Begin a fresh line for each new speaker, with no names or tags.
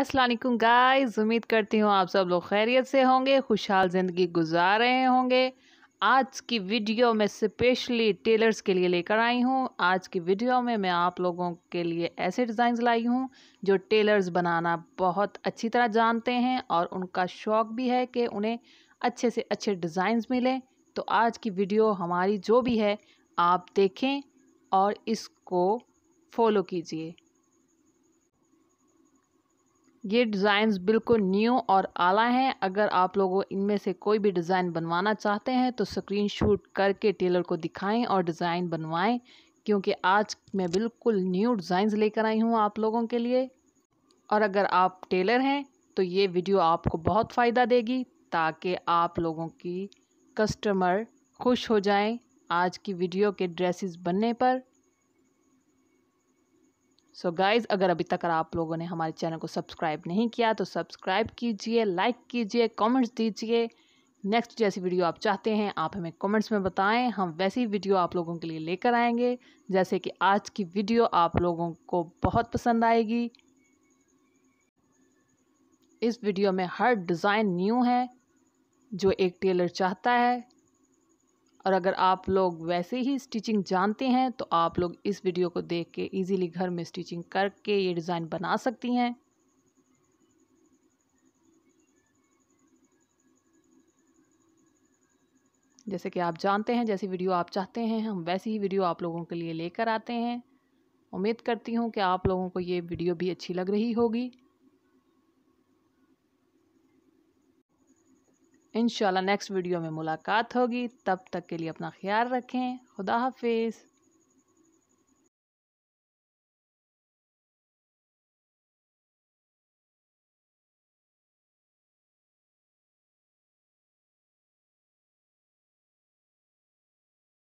असलकुम गाइस उम्मीद करती हूँ आप सब लोग खैरियत से होंगे खुशहाल ज़िंदगी गुजार रहे होंगे आज की वीडियो में स्पेशली टेलर्स के लिए लेकर आई हूँ आज की वीडियो में मैं आप लोगों के लिए ऐसे डिज़ाइंस लाई हूँ जो टेलर्स बनाना बहुत अच्छी तरह जानते हैं और उनका शौक़ भी है कि उन्हें अच्छे से अच्छे डिज़ाइंस मिलें तो आज की वीडियो हमारी जो भी है आप देखें और इसको फॉलो कीजिए ये डिज़ाइंस बिल्कुल न्यू और आला हैं अगर आप लोगों इनमें से कोई भी डिज़ाइन बनवाना चाहते हैं तो स्क्रीन शूट करके टेलर को दिखाएं और डिज़ाइन बनवाएं क्योंकि आज मैं बिल्कुल न्यू डिज़ाइंस लेकर आई हूँ आप लोगों के लिए और अगर आप टेलर हैं तो ये वीडियो आपको बहुत फ़ायदा देगी ताकि आप लोगों की कस्टमर खुश हो जाए आज की वीडियो के ड्रेसिस बनने पर सो so गाइज़ अगर अभी तक आप लोगों ने हमारे चैनल को सब्सक्राइब नहीं किया तो सब्सक्राइब कीजिए लाइक कीजिए कमेंट्स दीजिए नेक्स्ट जैसी वीडियो आप चाहते हैं आप हमें कमेंट्स में बताएं हम वैसी वीडियो आप लोगों के लिए लेकर आएंगे जैसे कि आज की वीडियो आप लोगों को बहुत पसंद आएगी इस वीडियो में हर डिज़ाइन न्यू है जो एक टेलर चाहता है और अगर आप लोग वैसे ही स्टिचिंग जानते हैं तो आप लोग इस वीडियो को देख के ईज़िली घर में स्टिचिंग करके ये डिज़ाइन बना सकती हैं जैसे कि आप जानते हैं जैसी वीडियो आप चाहते हैं हम वैसी ही वीडियो आप लोगों के लिए लेकर आते हैं उम्मीद करती हूँ कि आप लोगों को ये वीडियो भी अच्छी लग रही होगी इन नेक्स्ट वीडियो में मुलाकात होगी तब तक के लिए अपना ख्याल रखें खुदा हाफिज़